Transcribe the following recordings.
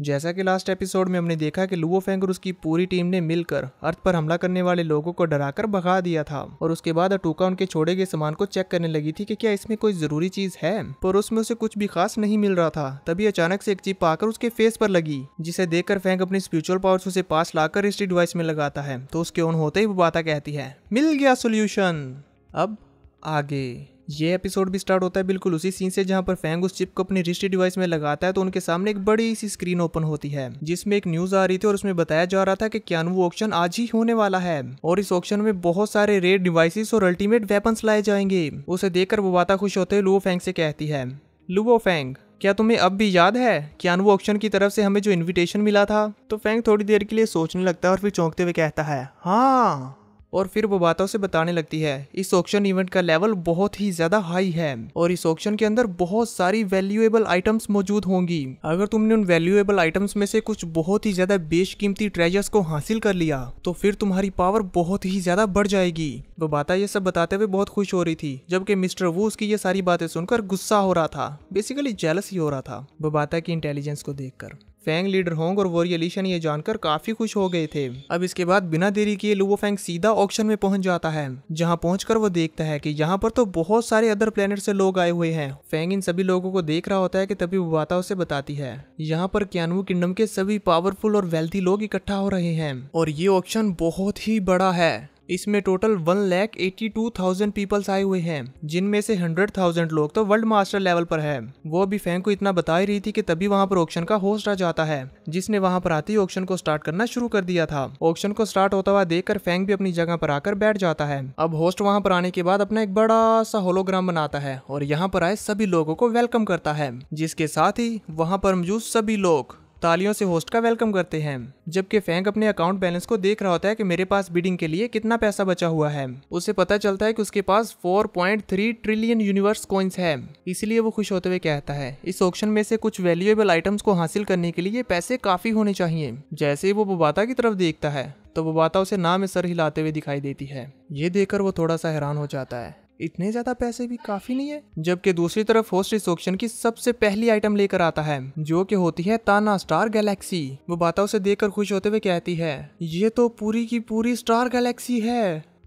जैसा कि last episode में हमने देखा कि लुओ फेंग और उसकी पूरी टीम ने मिलकर अर्थ पर हमला करने वाले लोगों को डराकर भगा दिया था और उसके बाद अटूका उनके छोड़े गए सामान को चेक करने लगी थी कि क्या इसमें कोई जरूरी चीज है पर उसमें उसे कुछ भी खास नहीं मिल रहा था तभी अचानक से एक चिप आकर उसके फेस पर लगी जिसे देखकर फेंग अपनी स्पिरिचुअल पावर उसे पास लाकर इस डिवाइस में लगाता है तो उसके ऑन होते ही वो बाता कहती है मिल गया सोल्यूशन अब आगे ये एपिसोड भी स्टार्ट होता है बिल्कुल उसी सीन से जहाँ पर फैंग उस चिप को अपनी रिस्टी डिवाइस में लगाता है तो उनके सामने एक बड़ी सी स्क्रीन ओपन होती है जिसमें एक न्यूज आ रही थी और उसमें बताया जा रहा था कि क्यानवो ऑप्शन आज ही होने वाला है और इस ऑप्शन में बहुत सारे रेड डिवाइसेस और अल्टीमेट वेपन्स लाए जाएंगे उसे देखकर वो वाता खुश होते हुए लुओ फैंग से कहती है लुवो फैंग क्या तुम्हें अब भी याद है क्यानवो ऑप्शन की तरफ से हमें जो इनविटेशन मिला था तो फैंग थोड़ी देर के लिए सोचने लगता है और फिर चौंकते हुए कहता है हाँ और फिर वो बातों से बताने लगती है इस ऑक्शन इवेंट का लेवल बहुत ही ज्यादा हाई है और इस ऑक्शन के अंदर बहुत सारी वैल्यूएबल आइटम्स मौजूद होंगी अगर तुमने उन वैल्यूएबल आइटम्स में से कुछ बहुत ही ज्यादा बेशकीमती ट्रेजर्स को हासिल कर लिया तो फिर तुम्हारी पावर बहुत ही ज्यादा बढ़ जाएगी वो बाता ये सब बताते हुए बहुत खुश हो रही थी जबकि मिस्टर वो उसकी ये सारी बातें सुनकर गुस्सा हो रहा था बेसिकली जेलस ही हो रहा था वो बाता की इंटेलिजेंस को देखकर फैंग लीडर होंग और वोरियलिशन ये जानकर काफी खुश हो गए थे अब इसके बाद बिना देरी किए लुवो फैंग सीधा ऑक्शन में पहुंच जाता है जहां पहुंचकर वो देखता है की यहाँ पर तो बहुत सारे अदर प्लेनेट से लोग आए हुए हैं फैंग इन सभी लोगों को देख रहा होता है की तभी वाता उसे बताती है यहाँ पर क्यानवो किंगडम के सभी पावरफुल और वेल्थी लोग इकट्ठा हो रहे हैं और ये ऑप्शन बहुत ही बड़ा है इसमें total one lakh eighty two thousand peoples आए हुए हैं जिनमें से हंड्रेड थाउजेंड लोग तो वर्ल्ड मास्टर लेवल पर है वो अभी फैंग को इतना बता ही रही थी कि तभी वहाँ पर ऑप्शन का होस्ट आ जाता है जिसने वहाँ पर आते ही ऑप्शन को स्टार्ट करना शुरू कर दिया था ऑप्शन को स्टार्ट होता हुआ देखकर फैंग भी अपनी जगह पर आकर बैठ जाता है अब होस्ट वहाँ पर आने के बाद अपना एक बड़ा सा होलोग्राम बनाता है और यहाँ पर आए सभी लोगों को वेलकम करता है जिसके साथ ही वहाँ पर मौजूद सभी लोग तालियों से होस्ट का वेलकम करते हैं जबकि फैंक अपने अकाउंट बैलेंस को देख रहा होता है कि मेरे पास बिडिंग के लिए कितना पैसा बचा हुआ है उसे पता चलता है कि उसके पास 4.3 ट्रिलियन यूनिवर्स कॉइन्स है इसलिए वो खुश होते हुए कहता है इस ऑप्शन में से कुछ वैल्यूएबल आइटम्स को हासिल करने के लिए पैसे काफी होने चाहिए जैसे ही वो बबाता की तरफ देखता है तो बाता उसे नाम में सर हिलाते हुए दिखाई देती है ये देखकर वो थोड़ा सा हैरान हो जाता है इतने ज्यादा पैसे भी काफी नहीं है जबकि दूसरी तरफ होस्ट इस ऑक्शन की सबसे पहली आइटम लेकर आता है जो कि होती है ताना स्टार गैलेक्सी वो बाता उसे देखकर खुश होते हुए कहती है ये तो पूरी की पूरी स्टार गैलेक्सी है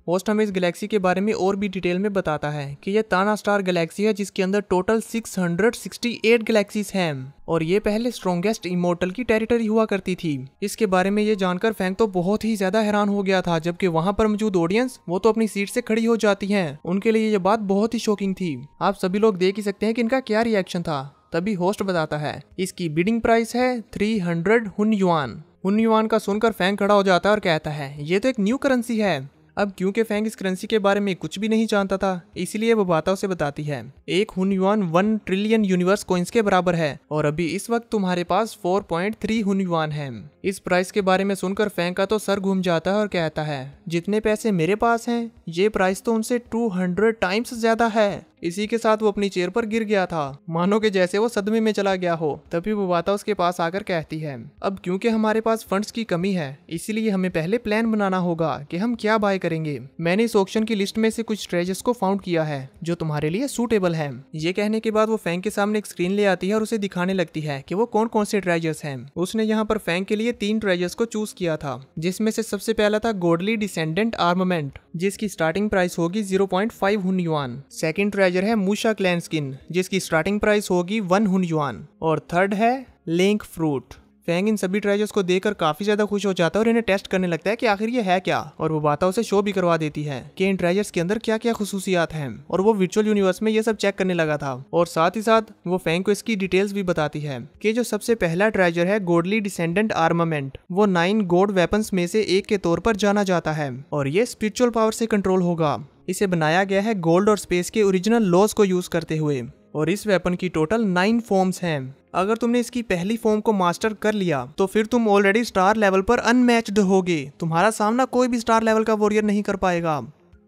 होस्ट हमें इस गैलेक्सी के बारे में और भी डिटेल में बताता है कि यह ताना स्टार गैलेक्सी है जिसके अंदर टोटल 668 गैलेक्सीज हैं और ये पहले स्ट्रॉन्गेस्ट इमोटल की टेरिटरी हुआ करती थी इसके बारे में ये जानकर फैंक तो बहुत ही ज्यादा हैरान हो गया था जबकि वहाँ पर मौजूद ऑडियंस वो तो अपनी सीट से खड़ी हो जाती है उनके लिए ये बात बहुत ही शॉकिंग थी आप सभी लोग देख ही सकते हैं कि इनका क्या रिएक्शन था तभी होस्ट बताता है इसकी बिडिंग प्राइस है three hundred Hun Yuan Hun Yuan का सुनकर फैंग खड़ा हो जाता है और कहता है ये तो एक न्यू करेंसी है अब क्योंकि फैंग इस करेंसी के बारे में कुछ भी नहीं जानता था इसीलिए वो बातों से बताती है एक Hun Yuan one trillion universe coins के बराबर है और अभी इस वक्त तुम्हारे पास 4.3 पॉइंट थ्री हुन युआन है इस प्राइस के बारे में सुनकर फैंग का तो सर घूम जाता है और कहता है जितने पैसे मेरे पास है ये प्राइस तो उनसे हंड्रेड टाइम्स ज्यादा है इसी के साथ वो अपनी चेयर पर गिर गया था मानो के जैसे वो सदमे में चला गया हो तभी वो वाता उसके पास आकर कहती है अब क्योंकि हमारे पास फंड्स की कमी है इसीलिए हमें पहले प्लान बनाना होगा कि हम क्या बाय करेंगे मैंने इस ऑप्शन की लिस्ट में से कुछ ट्रेजर्स को फाउंड किया है जो तुम्हारे लिए सूटेबल है ये कहने के बाद वो फैंक के सामने एक स्क्रीन ले आती है और उसे दिखाने लगती है की वो कौन कौन से ट्रेजर्स है उसने यहाँ पर फैंक के लिए तीन ट्रेजर्स को चूज किया था जिसमे से सबसे पहला था गोडली डिसेंडेंट आर्मोमेंट जिसकी स्टार्टिंग प्राइस होगी जीरो पॉइंट फाइव हुन सेकेंड ट्रेजर है मूशा क्लैन स्किन जिसकी स्टार्टिंग प्राइस होगी वन हुन युआन और थर्ड है लिंक फ्रूट फेंग इन सभी ट्रेजर्स को देखकर काफी ज्यादा खुश हो जाता है और इन्हें टेस्ट करने लगता है कि आखिर ये है क्या और वो बाता उसे शो भी करवा देती है कि इन ट्रेजर्स के अंदर क्या क्या खसूसियात हैं और वो वर्चुअल यूनिवर्स में ये सब चेक करने लगा था और साथ ही साथ वो फेंग को इसकी डिटेल्स भी बताती है की जो सबसे पहला ट्रेजर है गोडली डिसेंडेंट आर्मामेंट वो नाइन गोड वेपन्स में से एक के तौर पर जाना जाता है और ये स्पिरिचुअल पावर से कंट्रोल होगा इसे बनाया गया है गोल्ड और स्पेस के ओरिजिनल लॉस को यूज करते हुए और इस वेपन की टोटल नाइन फॉर्म्स हैं अगर तुमने इसकी पहली फॉर्म को मास्टर कर लिया तो फिर तुम ऑलरेडी स्टार लेवल पर अनमैच्ड होगे तुम्हारा सामना कोई भी स्टार लेवल का वॉरियर नहीं कर पाएगा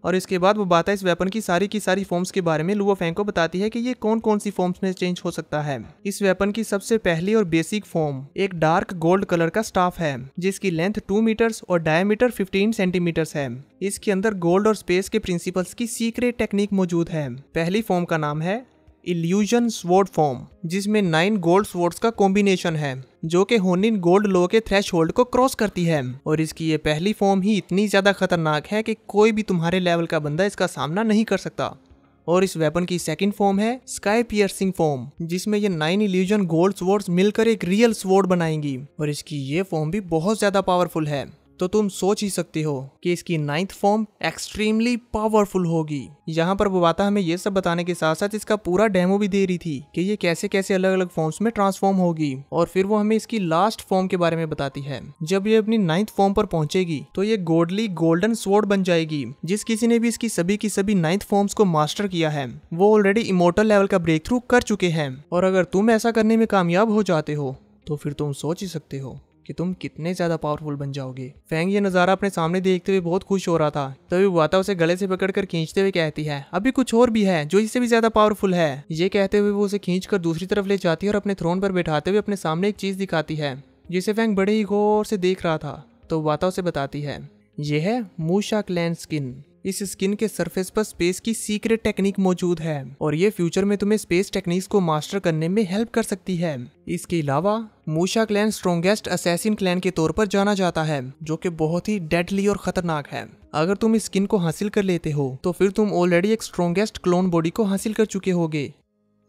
और इसके बाद वो है इस वेपन की सारी की सारी फॉर्म्स के बारे में लुओ फैंग को बताती है कि ये कौन कौन सी फॉर्म्स में चेंज हो सकता है इस वेपन की सबसे पहली और बेसिक फॉर्म एक डार्क गोल्ड कलर का स्टाफ है जिसकी लेंथ टू मीटर्स और डायमीटर फिफ्टीन सेंटीमीटर्स है इसके अंदर गोल्ड और स्पेस के प्रिंसिपल्स की सीक्रेट टेक्निक मौजूद है पहली फॉर्म का नाम है इल्यूजन स्वॉर्ड फॉर्म जिसमें नाइन गोल्ड स्वॉर्ड्स का कॉम्बिनेशन है जो कि होनिन गोल्ड लो के थ्रेश को क्रॉस करती है और इसकी ये पहली फॉर्म ही इतनी ज़्यादा खतरनाक है कि कोई भी तुम्हारे लेवल का बंदा इसका सामना नहीं कर सकता और इस वेपन की सेकंड फॉर्म है स्काई पियर्सिंग फॉर्म जिसमें ये नाइन इल्यूजन गोल्ड स्वॉर्ड्स मिलकर एक रियल स्वॉर्ड बनाएंगी और इसकी ये फॉर्म भी बहुत ज्यादा पावरफुल है तो तुम सोच ही सकते हो कि इसकी नाइन्थ फॉर्म एक्सट्रीमली पावरफुल होगी यहाँ पर बुबाता हमें ये सब बताने के साथ साथ इसका पूरा डेमो भी दे रही थी कि ये कैसे कैसे अलग अलग फॉर्म्स में ट्रांसफॉर्म होगी और फिर वो हमें इसकी लास्ट फॉर्म के बारे में बताती है जब ये अपनी नाइन्थ फॉर्म पर पहुंचेगी तो ये गोडली गोल्डन स्वॉर्ड बन जाएगी जिस किसी ने भी इसकी सभी की सभी नाइन्थ फॉर्म्स को मास्टर किया है वो ऑलरेडी इमोटल लेवल का ब्रेक थ्रू कर चुके हैं और अगर तुम ऐसा करने में कामयाब हो जाते हो तो फिर तुम सोच ही सकते हो कि तुम कितने ज़्यादा पावरफुल बन जाओगे फैंग ये नज़ारा अपने सामने देखते हुए बहुत खुश हो रहा था तभी वाता उसे गले से पकड़कर खींचते हुए कहती है अभी कुछ और भी है जो इससे भी ज्यादा पावरफुल है ये कहते हुए वो उसे खींच दूसरी तरफ ले जाती है और अपने थ्रोन पर बैठाते हुए अपने सामने एक चीज़ दिखाती है जिसे फैंग बड़े ही गौर से देख रहा था तो वाता उसे बताती है यह है मूशा क्लैंड स्किन इस स्किन के सरफेस पर स्पेस की सीक्रेट टेक्निक मौजूद है और ये फ्यूचर में तुम्हें स्पेस टेक्निक्स को मास्टर करने में हेल्प कर सकती है इसके अलावा Musha clan strongest assassin clan के तौर पर जाना जाता है जो कि बहुत ही डेडली और खतरनाक है अगर तुम इस स्किन को हासिल कर लेते हो तो फिर तुम ऑलरेडी एक स्ट्रोंगेस्ट क्लोन बॉडी को हासिल कर चुके होगे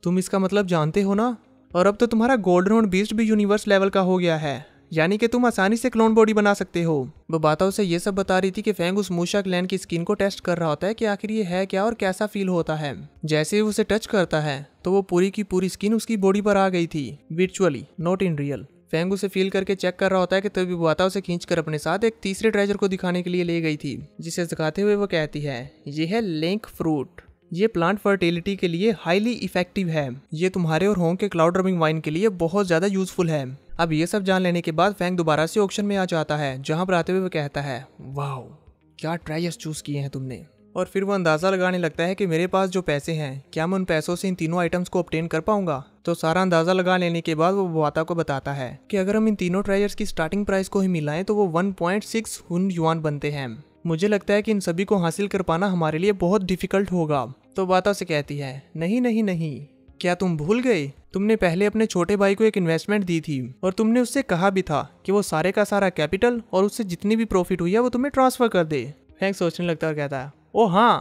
तुम इसका मतलब जानते हो ना और अब तो तुम्हारा गोल्डन और बीस्ट भी यूनिवर्स लेवल का हो गया है यानी कि तुम आसानी से क्लोन बॉडी बना सकते हो वो बबाता उसे ये सब बता रही थी कि फेंग उस मूशा क्लैन की स्किन को टेस्ट कर रहा होता है कि आखिर ये है क्या और कैसा फील होता है जैसे ही उसे टच करता है तो वो पूरी की पूरी स्किन उसकी बॉडी पर आ गई थी virtually not in real Feng उसे फील करके चेक कर रहा होता है कि तभी बुआता उसे कर अपने साथ एक तीसरे ट्रेजर को दिखाने के लिए ले गई थी जिसे दिखाते हुए वो कहती है ये है लिंक फ्रूट ये प्लांट फर्टिलिटी के लिए हाईली इफेक्टिव है ये तुम्हारे और होंग के क्लाउड रबिंग वाइन के लिए बहुत ज़्यादा यूजफुल है अब ये सब जान लेने के बाद फैंग दोबारा से ऑप्शन में आ जाता है जहाँ पर आते हुए वो कहता है वाह क्या ट्रायस चूज़ किए हैं तुमने और फिर वो अंदाज़ा लगाने लगता है कि मेरे पास जो पैसे हैं क्या मैं उन पैसों से इन तीनों आइटम्स को ऑप्टेन कर पाऊंगा तो सारा अंदाज़ा लगा लेने के बाद वो वाता को बताता है कि अगर हम इन तीनों ट्रायर्स की स्टार्टिंग प्राइस को ही मिलाएं तो वो 1.6 पॉइंट हुन युआन बनते हैं मुझे लगता है कि इन सभी को हासिल कर पाना हमारे लिए बहुत डिफिकल्ट होगा तो वाता से कहती है नहीं नहीं नहीं क्या तुम भूल गए तुमने पहले अपने छोटे भाई को एक इन्वेस्टमेंट दी थी और तुमने उससे कहा भी था कि वो सारे का सारा कैपिटल और उससे जितनी भी प्रॉफिट हुई है वो तुम्हें ट्रांसफर कर दे फैंक सोचने लगता और कहता है ओ हाँ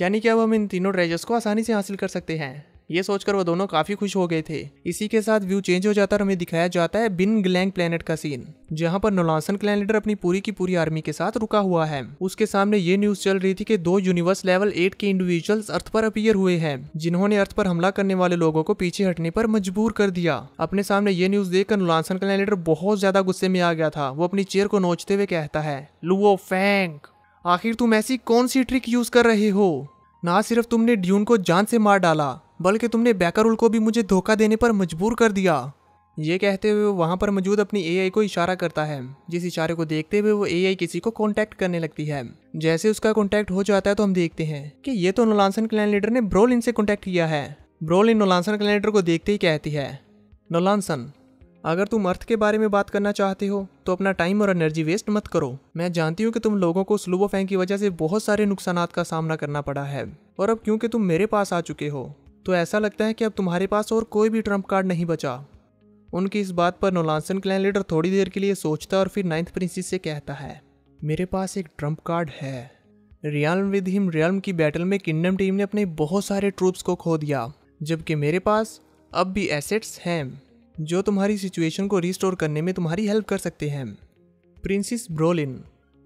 यानी कि अब हम इन तीनों ड्रेजर्स को आसानी से हासिल कर सकते हैं ये सोचकर वो दोनों काफी खुश हो गए थे इसी के साथ व्यू चेंज हो जाता है और हमें दिखाया जाता है बिन ग्लैंग प्लेनेट का सीन जहाँ पर नोलासन क्लैन लीडर अपनी पूरी की पूरी आर्मी के साथ रुका हुआ है उसके सामने ये न्यूज चल रही थी कि दो यूनिवर्स लेवल एट के इंडिविजुअल्स अर्थ पर अपियर हुए हैं जिन्होंने अर्थ पर हमला करने वाले लोगों को पीछे हटने पर मजबूर कर दिया अपने सामने ये न्यूज देखकर नोलासन क्लैन लीडर बहुत ज्यादा गुस्से में आ गया था वो अपनी चेयर को नोचते हुए कहता है लुओ फैंक आखिर तुम ऐसी कौन सी ट्रिक यूज कर रहे हो ना सिर्फ तुमने ड्यून को जान से मार डाला बल्कि तुमने बैकरुल को भी मुझे धोखा देने पर मजबूर कर दिया ये कहते हुए वो वहाँ पर मौजूद अपनी एआई को इशारा करता है जिस इशारे को देखते हुए वो एआई किसी को कांटेक्ट करने लगती है जैसे उसका कांटेक्ट हो जाता है तो हम देखते हैं कि ये तो नोलानसन क्लैन लीडर ने ब्रोलिन से कांटेक्ट किया है ब्रोलिन नोलानसन क्लैन लीडर को देखते ही कहती है नोलानसन अगर तुम अर्थ के बारे में बात करना चाहते हो तो अपना टाइम और एनर्जी वेस्ट मत करो मैं जानती हूँ कि तुम लोगों को स्लूबो फैंग की वजह से बहुत सारे नुकसान का सामना करना पड़ा है और अब क्योंकि तुम मेरे पास आ चुके हो तो ऐसा लगता है कि अब तुम्हारे पास और कोई भी ट्रंप कार्ड नहीं बचा उनकी इस बात पर नोलानसन क्लैन लीडर थोड़ी देर के लिए सोचता और फिर नाइन्थ प्रिंसिस से कहता है मेरे पास एक ट्रम्प कार्ड है रियाल विद हिम रियाल की बैटल में किंगडम टीम ने अपने बहुत सारे ट्रूप्स को खो दिया जबकि मेरे पास अब भी एसेट्स हैं जो तुम्हारी सिचुएशन को रिस्टोर करने में तुम्हारी हेल्प कर सकते हैं प्रिंसिस ब्रोलिन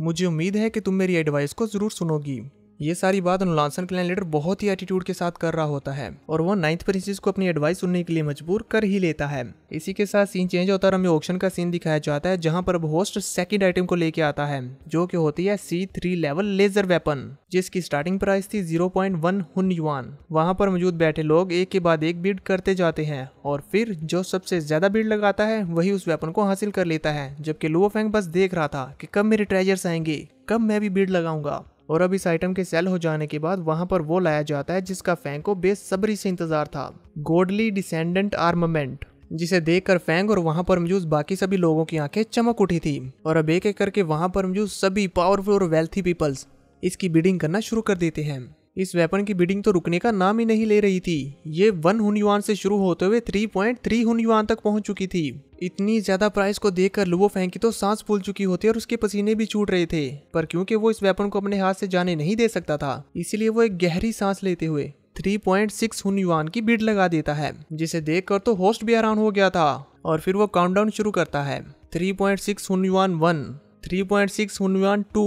मुझे उम्मीद है कि तुम मेरी एडवाइस को ज़रूर सुनोगी ये सारी बात लॉन्सन क्लैन लीडर बहुत ही एटीट्यूड के साथ कर रहा होता है और वो नाइन्थ प्रिंसेस को अपनी एडवाइस सुनने के लिए मजबूर कर ही लेता है इसी के साथ सीन चेंज होता है हमें ऑक्शन का सीन दिखाया जाता है जहाँ पर होस्ट सेकंड आइटम को लेके आता है जो की होती है C three level laser weapon जिसकी स्टार्टिंग प्राइस थी जीरो पॉइंट वन हुन युआन वहाँ पर मौजूद बैठे लोग एक के बाद एक बीड करते जाते हैं और फिर जो सबसे ज्यादा बीड लगाता है वही उस वेपन को हासिल कर लेता है जबकि लुओ फेंग बस देख रहा था कि कब मेरे ट्रेजर्स आएंगे कब मैं भी बीड लगाऊंगा और अब इस आइटम के सेल हो जाने के बाद वहां पर वो लाया जाता है जिसका फैंग को बेसब्री से इंतजार था गोडली डिसेंडेंट आर्मेंट जिसे देखकर फैंग और वहां पर मौजूद बाकी सभी लोगों की आंखें चमक उठी थी और अब एक एक करके वहां पर मौजूद सभी पावरफुल और वेल्थी पीपल्स इसकी बिडिंग करना शुरू कर देते हैं इस वेपन की बिडिंग तो रुकने का नाम ही नहीं ले रही थी ये वन हुनयुआन से शुरू होते हुए थ्री पॉइंट थ्री हुनयुआन तक पहुंच चुकी थी इतनी ज्यादा प्राइस को देखकर लुवो फैंग की तो सांस फूल चुकी होती और उसके पसीने भी छूट रहे थे पर क्योंकि वो इस वेपन को अपने हाथ से जाने नहीं दे सकता था इसीलिए वो एक गहरी सांस लेते हुए 3.6 पॉइंट हुनयुआन की बिड लगा देता है जिसे देखकर तो होस्ट भी हैरान हो गया था और फिर वो काउंटडाउन शुरू करता है 3.6 हुनयुआन 1 3.6 हुनयुआन टू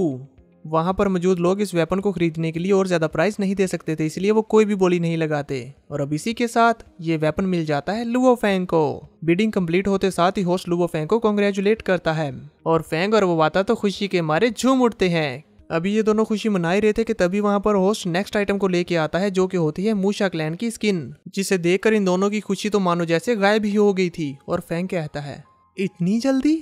वहाँ पर मौजूद लोग इस वेपन को खरीदने के लिए और ज़्यादा प्राइस नहीं दे सकते थे इसलिए वो कोई भी बोली नहीं लगाते और अब इसी के साथ ये वेपन मिल जाता है लुओ फैंग को बिडिंग कंप्लीट होते साथ ही होस्ट लुओ फैंग को कॉन्ग्रेचुलेट करता है और फैंग और वो वाता तो खुशी के मारे झूम उठते हैं अभी ये दोनों खुशी मना ही रहे थे कि तभी वहाँ पर होस्ट नेक्स्ट आइटम को लेके आता है जो कि होती है मूशा क्लैन की स्किन जिसे देखकर इन दोनों की खुशी तो मानो जैसे गायब ही हो गई थी और फैंक कहता है इतनी जल्दी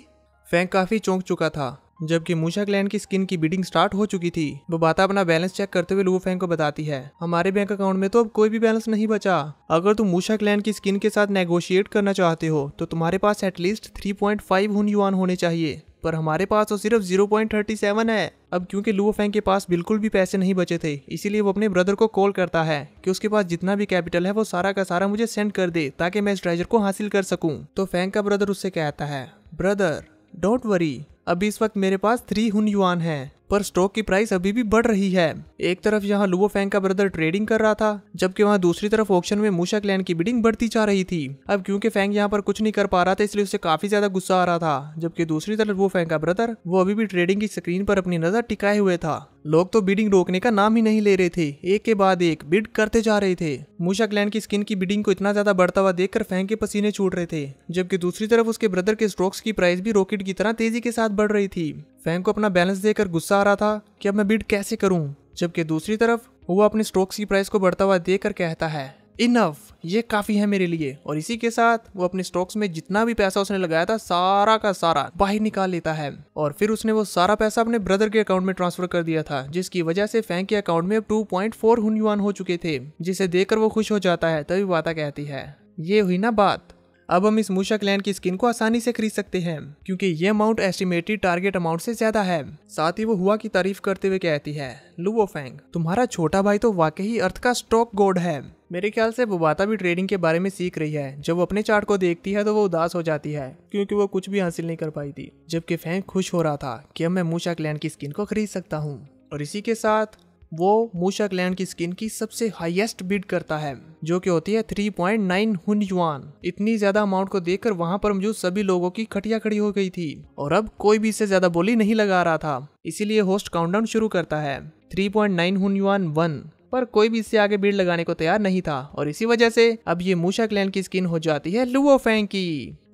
फैंक काफी चौंक चुका था जबकि मूशा क्लैन की स्किन की बीडिंग स्टार्ट हो चुकी थी बबाता अपना बैलेंस चेक करते हुए लू फैंग को बताती है हमारे बैंक अकाउंट में तो अब कोई भी बैलेंस नहीं बचा अगर तुम मूशा क्लैन की स्किन के साथ नेगोशिएट करना चाहते हो तो तुम्हारे पास at least three point five hun yuan होने चाहिए पर हमारे पास तो सिर्फ जीरो पॉइंट थर्टी सेवन है अब क्योंकि लुओ फैंग के पास बिल्कुल भी पैसे नहीं बचे थे इसीलिए वो अपने ब्रदर को कॉल करता है कि उसके पास जितना भी कैपिटल है वो सारा का सारा मुझे सेंड कर दे ताकि मैं इस ट्रेजर को हासिल कर सकूं तो फैंग का ब्रदर उससे कहता है ब्रदर डोंट वरी अभी इस वक्त मेरे पास थ्री हुन युआन है पर स्टॉक की प्राइस अभी भी बढ़ रही है एक तरफ यहाँ लुवो फैंग का ब्रदर ट्रेडिंग कर रहा था जबकि वहाँ दूसरी तरफ ऑप्शन में मूशा क्लैन की बिडिंग बढ़ती जा रही थी अब क्योंकि फैंग यहाँ पर कुछ नहीं कर पा रहा था इसलिए उसे काफी ज्यादा गुस्सा आ रहा था जबकि दूसरी तरफ वो फैंग का ब्रदर वो अभी भी ट्रेडिंग की स्क्रीन पर अपनी नजर टिकाए हुए था लोग तो बिडिंग रोकने का नाम ही नहीं ले रहे थे एक के बाद एक बिड करते जा रहे थे मूशा क्लैन की स्किन की बिडिंग को इतना ज्यादा बढ़ता हुआ देखकर फैंग के पसीने छूट रहे थे जबकि दूसरी तरफ उसके ब्रदर के स्ट्रोक्स की प्राइस भी रॉकेट की तरह तेजी के साथ बढ़ रही थी फैंग को अपना बैलेंस देकर गुस्सा आ रहा था कि अब मैं बीट कैसे करूं जबकि दूसरी तरफ वो अपने स्ट्रोक्स की प्राइस को बढ़ता हुआ देख कहता है इनफ ये काफ़ी है मेरे लिए और इसी के साथ वो अपने स्टॉक्स में जितना भी पैसा उसने लगाया था सारा का सारा बाहर निकाल लेता है और फिर उसने वो सारा पैसा अपने ब्रदर के अकाउंट में ट्रांसफर कर दिया था जिसकी वजह से फैंक के अकाउंट में अब टू पॉइंट फोर हुन हो चुके थे जिसे देखकर वो खुश हो जाता है तभी वाता कहती है ये हुई ना बात अब हम इस मूशा क्लैन की स्किन को आसानी से खरीद सकते हैं क्योंकि ये अमाउंट एस्टिमेटेड टारगेट अमाउंट से ज्यादा है साथ ही वो हुआ की तारीफ करते हुए कहती है लुवो फैंग तुम्हारा छोटा भाई तो वाकई अर्थ का स्टॉक गोड है मेरे ख्याल से बुबाता भी ट्रेडिंग के बारे में सीख रही है जब वो अपने चार्ट को देखती है तो वो उदास हो जाती है क्योंकि वो कुछ भी हासिल नहीं कर पाई थी जबकि फैंग खुश हो रहा था कि अब मैं मूशा क्लैन की स्किन को खरीद सकता हूँ और इसी के साथ वो मूशक लैंड की स्किन की सबसे हाईएस्ट बिड करता है जो कि होती है 3.9 हुन युआन इतनी ज्यादा अमाउंट को देखकर वहां पर मौजूद सभी लोगों की खटिया खड़ी हो गई थी और अब कोई भी इससे ज्यादा बोली नहीं लगा रहा था इसीलिए होस्ट काउंटडाउन शुरू करता है 3.9 हुन युआन वन पर कोई भी इससे आगे भीड़ लगाने को तैयार नहीं था और इसी वजह से अब ये मूशा क्लैन की स्किन हो जाती है लुओ फैंग की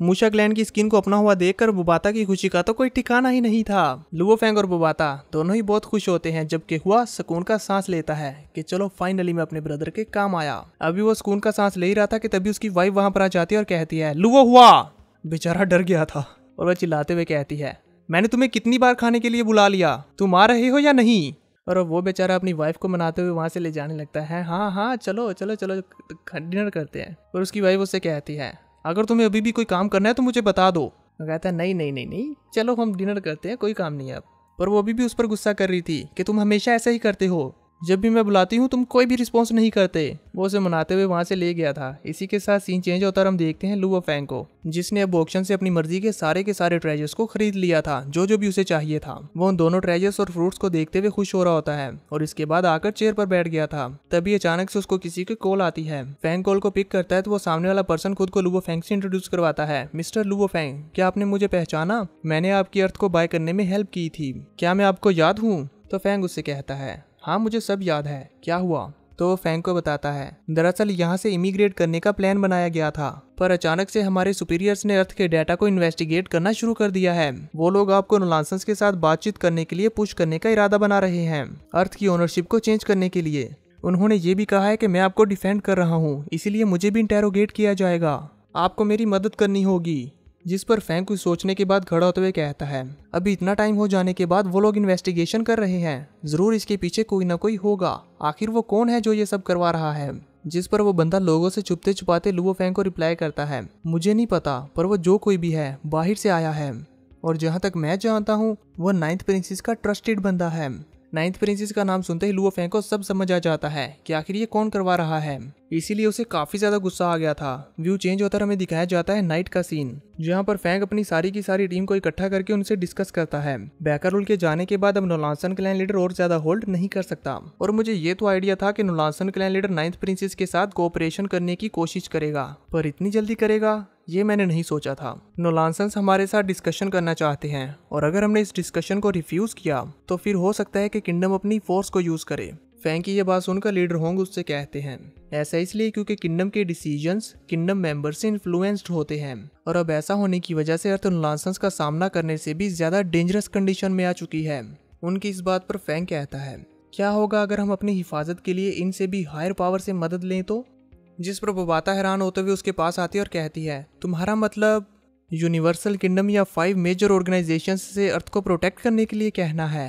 मूशा क्लैन की स्किन को अपना हुआ देखकर बुबाता की खुशी का तो कोई ठिकाना ही नहीं था लुओ फैंग और बुबाता दोनों ही बहुत खुश होते हैं जबकि हुआ सुकून का सांस लेता है कि चलो फाइनली मैं अपने ब्रदर के काम आया अभी वो सुकून का सांस ले ही रहा था कि तभी उसकी वाइफ वहां पर आ जाती है और कहती है लुओ हुआ बेचारा डर गया था और वह चिल्लाते हुए कहती है मैंने तुम्हें कितनी बार खाने के लिए बुला लिया तुम आ रहे हो या नहीं और वो बेचारा अपनी वाइफ को मनाते हुए वहाँ से ले जाने लगता है हाँ हाँ चलो चलो चलो डिनर करते हैं और उसकी वाइफ उससे कहती है अगर तुम्हें अभी भी कोई काम करना है तो मुझे बता दो कहता है नहीं नहीं नहीं नहीं चलो हम डिनर करते हैं कोई काम नहीं है अब पर वो अभी भी उस पर गुस्सा कर रही थी कि तुम हमेशा ऐसा ही करते हो जब भी मैं बुलाती हूँ तुम कोई भी रिस्पॉन्स नहीं करते वो उसे मनाते हुए वहाँ से ले गया था इसी के साथ सीन चेंज होता है हम देखते हैं लुआ फैंग को जिसने अब ऑप्शन से अपनी मर्जी के सारे के सारे ट्रेजर्स को खरीद लिया था जो जो भी उसे चाहिए था वो उन दोनों ट्रेजर्स और फ्रूट्स को देखते हुए खुश हो रहा होता है और इसके बाद आकर चेयर पर बैठ गया था तभी अचानक से उसको किसी की कॉल आती है फैंग कॉल को पिक करता है तो वो सामने वाला पर्सन खुद को लुवो फैंग से इंट्रोड्यूस करवाता है मिस्टर लुवो फैंग क्या आपने मुझे पहचाना मैंने आपकी अर्थ को बाय करने में हेल्प की थी क्या मैं आपको याद हूँ तो फैंग उससे कहता है हाँ मुझे सब याद है क्या हुआ तो वो को बताता है दरअसल यहाँ से इमिग्रेट करने का प्लान बनाया गया था पर अचानक से हमारे सुपीरियर्स ने अर्थ के डाटा को इन्वेस्टिगेट करना शुरू कर दिया है वो लोग आपको नोलांसंस के साथ बातचीत करने के लिए पुश करने का इरादा बना रहे हैं अर्थ की ओनरशिप को चेंज करने के लिए उन्होंने ये भी कहा है कि मैं आपको डिफेंड कर रहा हूँ इसीलिए मुझे भी इंटेरोगेट किया जाएगा आपको मेरी मदद करनी होगी जिस पर फैंक कुछ सोचने के बाद खड़ा होते हुए कहता है अभी इतना टाइम हो जाने के बाद वो लोग इन्वेस्टिगेशन कर रहे हैं जरूर इसके पीछे कोई ना कोई होगा आखिर वो कौन है जो ये सब करवा रहा है जिस पर वो बंदा लोगों से छुपते छुपाते लुओ फैंक को रिप्लाई करता है मुझे नहीं पता पर वो जो कोई भी है बाहर से आया है और जहाँ तक मैं जानता हूँ वह नाइन्थ प्रिंसेस का ट्रस्टेड बंदा है नाइन्थ प्रिंसेस का नाम सुनते ही लुओ फेंग को सब समझ आ जाता है कि आखिर ये कौन करवा रहा है इसीलिए उसे काफी ज्यादा गुस्सा आ गया था व्यू चेंज होता हमें दिखाया जाता है नाइट का सीन जहाँ पर फैंक अपनी सारी की सारी टीम को इकट्ठा करके उनसे डिस्कस करता है बैकरूल के जाने के बाद अब नोलानसन क्लैन लीडर और ज्यादा होल्ड नहीं कर सकता और मुझे ये तो आइडिया था कि Nolanson clan leader ninth princess के साथ कोऑपरेशन करने की कोशिश करेगा पर इतनी जल्दी करेगा ये मैंने नहीं सोचा था नोलानसंस हमारे साथ डिस्कशन करना चाहते हैं और अगर हमने इस डिस्कशन को रिफ्यूज किया तो फिर हो सकता है कि किंगडम अपनी फोर्स को यूज करे फैंग की ये बात सुनकर लीडर होंग उससे कहते हैं ऐसा इसलिए क्योंकि किंगडम के डिसीजंस किंगडम मेंबर से इन्फ्लुएंस्ड होते हैं और अब ऐसा होने की वजह से अर्थ नोलानसंस का सामना करने से भी ज्यादा डेंजरस कंडीशन में आ चुकी है उनकी इस बात पर फैंक कहता है क्या होगा अगर हम अपनी हिफाजत के लिए इनसे भी हायर पावर से मदद लें तो जिस पर बबाता हैरान होते हुए उसके पास आती है और कहती है तुम्हारा मतलब यूनिवर्सल किंगडम या फाइव मेजर ऑर्गेनाइजेशन से अर्थ को प्रोटेक्ट करने के लिए कहना है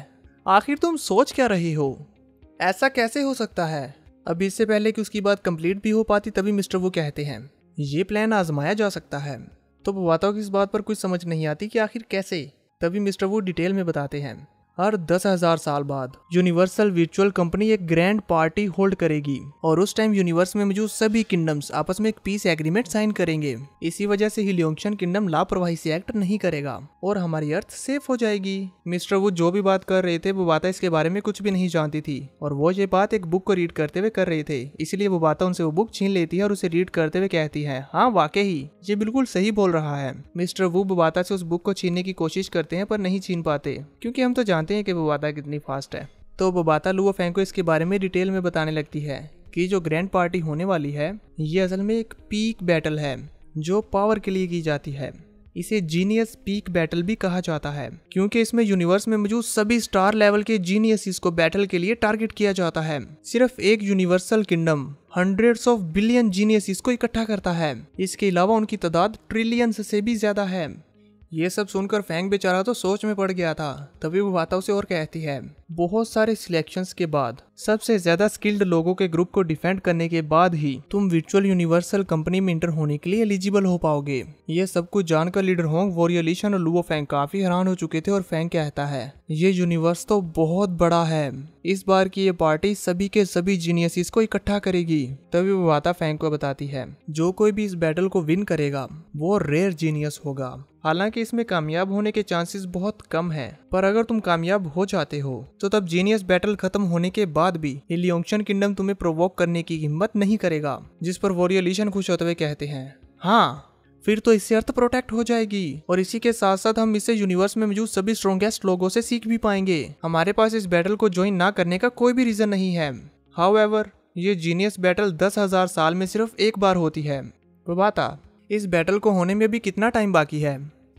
आखिर तुम सोच क्या रही हो ऐसा कैसे हो सकता है अभी इससे पहले कि उसकी बात कंप्लीट भी हो पाती तभी मिस्टर वो कहते हैं ये प्लान आजमाया जा सकता है तो बबाता को इस बात पर कुछ समझ नहीं आती कि आखिर कैसे तभी मिस्टर वो डिटेल में बताते हैं हर दस हजार साल बाद यूनिवर्सल विचुअल कंपनी एक ग्रैंड पार्टी होल्ड करेगी और उस टाइम यूनिवर्स में मौजूद सभी किंगडम्स आपस में एक पीस एग्रीमेंट साइन करेंगे इसी वजह से हिलियोंगशन किंगडम लापरवाही से एक्ट नहीं करेगा और हमारी अर्थ सेफ हो जाएगी मिस्टर वो जो भी बात कर रहे थे वो बात इसके बारे में कुछ भी नहीं जानती थी और वो ये बात एक बुक को रीड करते हुए कर रहे थे इसलिए वो बाता उनसे वो बुक छीन लेती है और उसे रीड करते हुए कहती है हाँ वाकई ये बिल्कुल सही बोल रहा है मिस्टर वो बाता से उस बुक को छीनने की कोशिश करते हैं पर नहीं छीन पाते क्यूँकी हम तो जानते जानते हैं कि बबाता कितनी फास्ट है तो बबाता लुओ फैंको इसके बारे में डिटेल में बताने लगती है कि जो ग्रैंड पार्टी होने वाली है ये असल में एक पीक बैटल है जो पावर के लिए की जाती है इसे जीनियस पीक बैटल भी कहा जाता है क्योंकि इसमें यूनिवर्स में मौजूद सभी स्टार लेवल के जीनियसिस को बैटल के लिए टारगेट किया जाता है सिर्फ एक universal kingdom hundreds of billion geniuses को इकट्ठा करता है इसके अलावा उनकी तादाद ट्रिलियंस से भी ज्यादा है ये सब सुनकर फेंग बेचारा तो सोच में पड़ गया था तभी वो वाता उसे और कहती है बहुत सारे सिलेक्शंस के बाद सबसे ज्यादा स्किल्ड लोगों के ग्रुप को डिफेंड करने के बाद ही तुम विचुअल यूनिवर्सल कंपनी में इंटर होने के लिए एलिजिबल हो पाओगे ये सब कुछ जानकर लीडर होंग वोरियलिशन और लुओ फैंग काफी हैरान हो चुके थे और फैंग कहता है ये यूनिवर्स तो बहुत बड़ा है इस बार की ये पार्टी सभी के सभी जीनियसिस को इकट्ठा करेगी तभी वो वाता फैंग को बताती है जो कोई भी इस बैटल को विन करेगा वो रेयर जीनियस होगा हालांकि इसमें कामयाब होने के चांसेस बहुत कम हैं, पर अगर तुम कामयाब हो जाते हो तो तब जीनियस बैटल खत्म होने के बाद भी इलियोंगशन किंगडम तुम्हें प्रोवोक करने की हिम्मत नहीं करेगा जिस पर वॉरियर लीशन खुश होते हुए कहते हैं हाँ फिर तो इससे अर्थ प्रोटेक्ट हो जाएगी और इसी के साथ साथ हम इसे यूनिवर्स में मौजूद सभी स्ट्रॉन्गेस्ट लोगों से सीख भी पाएंगे हमारे पास इस बैटल को ज्वाइन ना करने का कोई भी रीजन नहीं है हाउ ये जीनियस बैटल दस हजार साल में सिर्फ एक बार होती है प्रभाता इस बैटल को होने में भी कितना टाइम बाकी है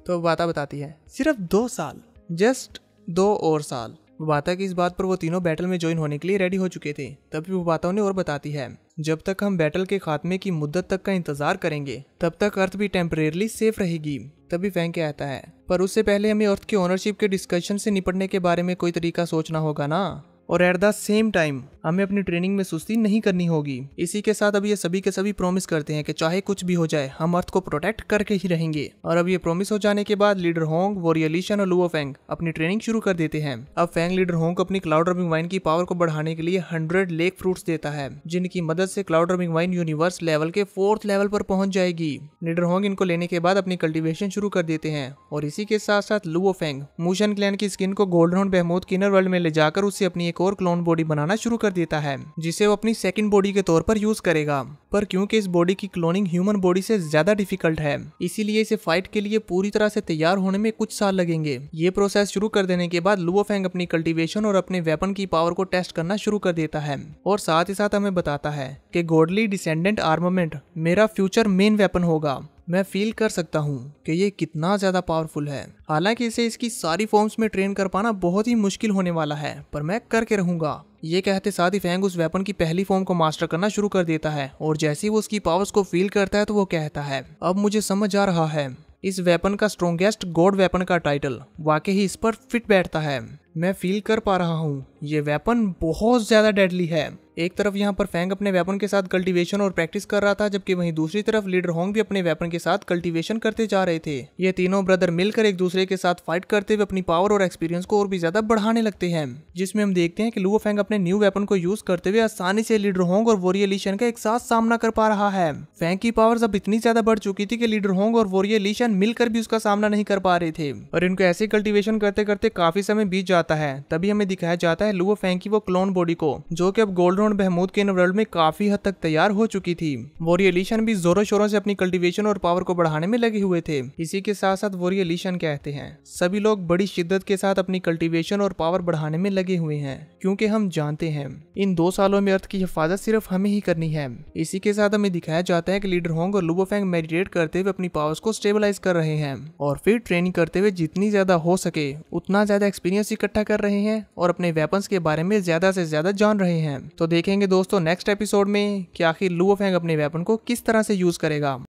तो बाता बताती है सिर्फ दो साल जस्ट दो और साल बुबाता की इस बात पर वो तीनों बैटल में ज्वाइन होने के लिए रेडी हो चुके थे तभी बुबाता उन्हें और बताती है जब तक हम बैटल के खात्मे की मुद्दत तक का इंतजार करेंगे तब तक अर्थ भी टेम्परेरली सेफ रहेगी तभी फैंक आता है पर उससे पहले हमें अर्थ की ओनरशिप के डिस्कशन से निपटने के बारे में कोई तरीका सोचना होगा ना और एट द सेम टाइम हमें अपनी ट्रेनिंग में सुस्ती नहीं करनी होगी इसी के साथ अब ये सभी के सभी प्रॉमिस करते हैं कि चाहे कुछ भी हो जाए हम अर्थ को प्रोटेक्ट करके ही रहेंगे और अब ये प्रॉमिस हो जाने के बाद लीडर होंग वोरियलिशन और लुओ फेंग अपनी ट्रेनिंग शुरू कर देते हैं अब फैंग लीडर होंग अपनी क्लाउड रबिंग वाइन की पावर को बढ़ाने के लिए हंड्रेड लेक फ्रूट देता है जिनकी मदद से cloud rubbing wine universe level के फोर्थ लेवल पर पहुंच जाएगी लीडर होंग इनको लेने के बाद अपनी कल्टिवेशन शुरू कर देते हैं और इसी के साथ साथ लुओ फेंग मूशन क्लैन की स्किन को गोल्डन बहमूद किनर वर्ल्ड में ले जाकर उससे अपनी एक और क्लोन बॉडी बनाना शुरू कर देता है जिसे वो अपनी सेकेंड बॉडी के तौर पर यूज करेगा पर क्योंकि इस बॉडी की क्लोनिंग ह्यूमन बॉडी से ज्यादा डिफिकल्ट है इसीलिए इसे फाइट के लिए पूरी तरह से तैयार होने में कुछ साल लगेंगे ये प्रोसेस शुरू कर देने के बाद लुओफेंग अपनी कल्टिवेशन और अपने वेपन की पावर को टेस्ट करना शुरू कर देता है और साथ ही साथ हमें बताता है की गोडली डिसेंडेंट आर्मामेंट मेरा फ्यूचर मेन वेपन होगा मैं फील कर सकता हूँ कि ये कितना ज़्यादा पावरफुल है हालांकि इसे इसकी सारी फॉर्म्स में ट्रेन कर पाना बहुत ही मुश्किल होने वाला है पर मैं करके रहूंगा ये कहते साथ ही फैंग उस वेपन की पहली फॉर्म को मास्टर करना शुरू कर देता है और जैसे ही वो उसकी पावर्स को फील करता है तो वो कहता है अब मुझे समझ आ रहा है इस वेपन का स्ट्रोंगेस्ट गॉड वेपन का टाइटल वाकई ही इस पर फिट बैठता है मैं फील कर पा रहा हूँ ये वेपन बहुत ज़्यादा डेडली है एक तरफ यहाँ पर फैंग अपने वेपन के साथ कल्टीवेशन और प्रैक्टिस कर रहा था जबकि वहीं दूसरी तरफ लीडर होंग भी अपने वेपन के साथ कल्टीवेशन करते जा रहे थे ये तीनों ब्रदर मिलकर एक दूसरे के साथ फाइट करते हुए अपनी पावर और एक्सपीरियंस को और भी ज्यादा बढ़ाने लगते हैं जिसमें हम देखते हैं कि लुओ फैंग अपने न्यू वेपन को यूज करते हुए आसानी से लीडर होंग और वोरियर लीशन का एक साथ सामना कर पा रहा है फैंग की पावर अब इतनी ज्यादा बढ़ चुकी थी की लीडर होंग और वोरियर लीशन मिलकर भी उसका सामना नहीं कर पा रहे थे और इनको ऐसे कल्टिवेशन करते करते काफी समय बीत जाता जाता है तभी हमें दिखाया जाता है लुओ फैंग की वो क्लोन बॉडी को जो कि अब गोल्ड रोड बहमूद के वर्ल्ड में काफी हद तक तैयार हो चुकी थी वोरी एलिशन भी जोरों शोरों से अपनी कल्टिवेशन और पावर को बढ़ाने में लगे हुए थे इसी के साथ साथ वोरी एलिशन कहते हैं सभी लोग बड़ी शिद्दत के साथ अपनी कल्टिवेशन और पावर बढ़ाने में लगे हुए हैं क्योंकि हम जानते हैं इन दो सालों में अर्थ की हिफाजत सिर्फ हमें ही करनी है इसी के साथ हमें दिखाया जाता है कि लीडर होंग और फेंग मेडिटेट करते हुए अपनी पावर्स को स्टेबलाइज कर रहे हैं और फिर ट्रेनिंग करते हुए जितनी ज्यादा हो सके उतना ज्यादा एक्सपीरियंस इकट्ठा इकट्ठा कर रहे हैं और अपने वेपन्स के बारे में ज़्यादा से ज़्यादा जान रहे हैं तो देखेंगे दोस्तों नेक्स्ट एपिसोड में कि आखिर लू फैंग अपने वेपन को किस तरह से यूज़ करेगा